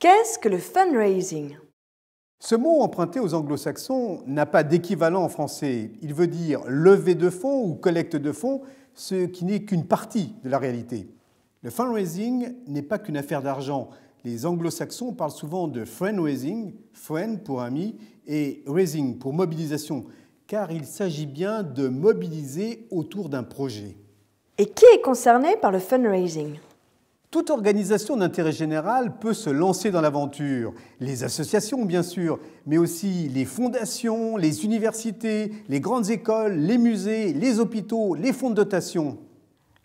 Qu'est-ce que le fundraising Ce mot emprunté aux anglo-saxons n'a pas d'équivalent en français. Il veut dire lever de fonds ou collecte de fonds, ce qui n'est qu'une partie de la réalité. Le fundraising n'est pas qu'une affaire d'argent. Les anglo-saxons parlent souvent de friendraising, friend pour ami, et raising pour mobilisation, car il s'agit bien de mobiliser autour d'un projet. Et qui est concerné par le fundraising toute organisation d'intérêt général peut se lancer dans l'aventure. Les associations, bien sûr, mais aussi les fondations, les universités, les grandes écoles, les musées, les hôpitaux, les fonds de dotation.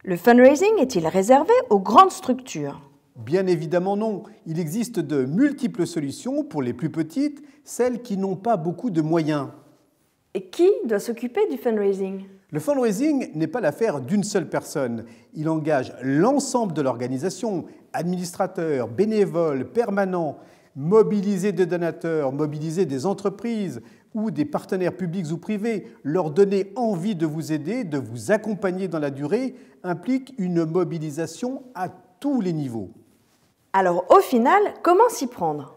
Le fundraising est-il réservé aux grandes structures Bien évidemment non. Il existe de multiples solutions pour les plus petites, celles qui n'ont pas beaucoup de moyens. Et qui doit s'occuper du fundraising le fundraising n'est pas l'affaire d'une seule personne. Il engage l'ensemble de l'organisation, administrateurs, bénévoles, permanents, mobiliser des donateurs, mobiliser des entreprises ou des partenaires publics ou privés, leur donner envie de vous aider, de vous accompagner dans la durée, implique une mobilisation à tous les niveaux. Alors au final, comment s'y prendre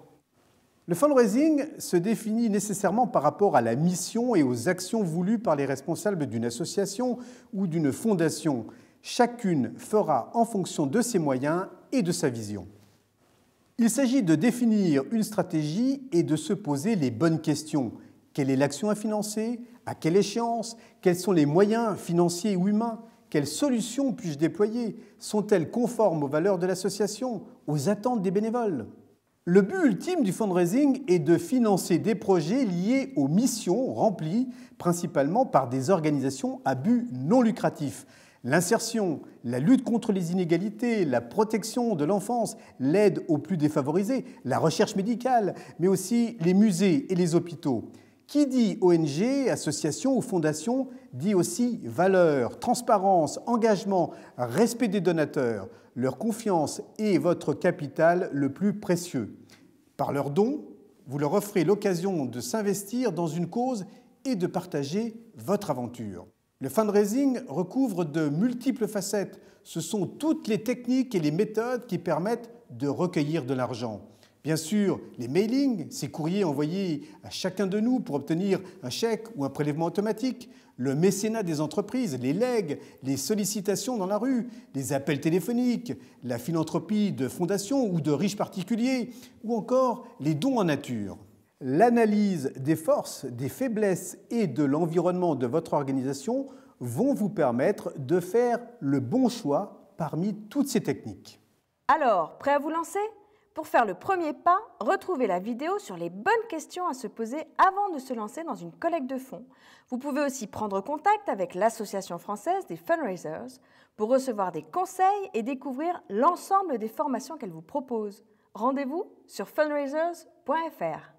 le fundraising se définit nécessairement par rapport à la mission et aux actions voulues par les responsables d'une association ou d'une fondation. Chacune fera en fonction de ses moyens et de sa vision. Il s'agit de définir une stratégie et de se poser les bonnes questions. Quelle est l'action à financer À quelle échéance Quels sont les moyens financiers ou humains Quelles solutions puis-je déployer Sont-elles conformes aux valeurs de l'association, aux attentes des bénévoles le but ultime du fundraising est de financer des projets liés aux missions remplies principalement par des organisations à but non lucratif. L'insertion, la lutte contre les inégalités, la protection de l'enfance, l'aide aux plus défavorisés, la recherche médicale, mais aussi les musées et les hôpitaux. Qui dit ONG, association ou fondation dit aussi valeur, transparence, engagement, respect des donateurs. Leur confiance et votre capital le plus précieux. Par leurs dons, vous leur offrez l'occasion de s'investir dans une cause et de partager votre aventure. Le fundraising recouvre de multiples facettes. Ce sont toutes les techniques et les méthodes qui permettent de recueillir de l'argent. Bien sûr, les mailings, ces courriers envoyés à chacun de nous pour obtenir un chèque ou un prélèvement automatique, le mécénat des entreprises, les legs, les sollicitations dans la rue, les appels téléphoniques, la philanthropie de fondations ou de riches particuliers, ou encore les dons en nature. L'analyse des forces, des faiblesses et de l'environnement de votre organisation vont vous permettre de faire le bon choix parmi toutes ces techniques. Alors, prêt à vous lancer pour faire le premier pas, retrouvez la vidéo sur les bonnes questions à se poser avant de se lancer dans une collecte de fonds. Vous pouvez aussi prendre contact avec l'Association française des fundraisers pour recevoir des conseils et découvrir l'ensemble des formations qu'elle vous propose. Rendez-vous sur fundraisers.fr.